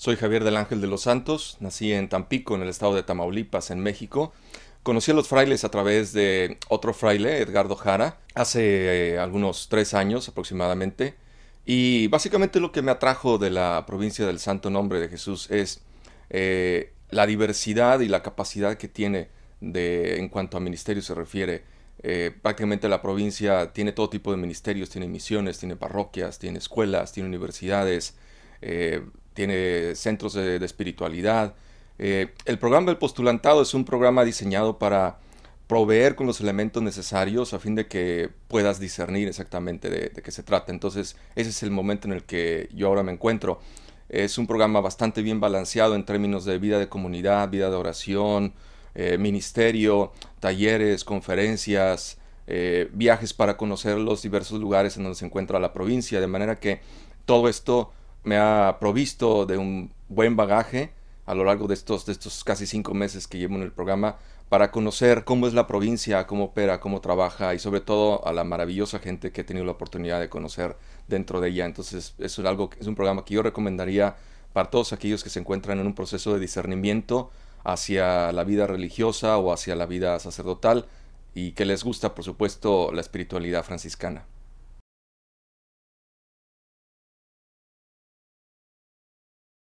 Soy Javier del Ángel de los Santos, nací en Tampico, en el estado de Tamaulipas, en México. Conocí a los frailes a través de otro fraile, Edgardo Jara, hace eh, algunos tres años aproximadamente. Y básicamente lo que me atrajo de la provincia del Santo Nombre de Jesús es eh, la diversidad y la capacidad que tiene de, en cuanto a ministerio se refiere. Eh, prácticamente la provincia tiene todo tipo de ministerios, tiene misiones, tiene parroquias, tiene escuelas, tiene universidades, tiene centros de, espiritualidad. Eh, el programa del postulantado es un programa diseñado para proveer con los elementos necesarios a fin de que puedas discernir exactamente de, qué se trata. Entonces, ese es el momento en el que yo ahora me encuentro. Es un programa bastante bien balanceado en términos de vida de comunidad, vida de oración, eh, ministerio, talleres, conferencias, eh, viajes para conocer los diversos lugares en donde se encuentra la provincia, de manera que todo esto me ha provisto de un buen bagaje a lo largo de estos, de estos casi cinco meses que llevo en el programa para conocer cómo es la provincia, cómo opera, cómo trabaja y sobre todo a la maravillosa gente que he tenido la oportunidad de conocer dentro de ella. Entonces, es algo es un programa que yo recomendaría para todos aquellos que se encuentran en un proceso de discernimiento hacia la vida religiosa o hacia la vida sacerdotal y que les gusta, por supuesto, la espiritualidad franciscana.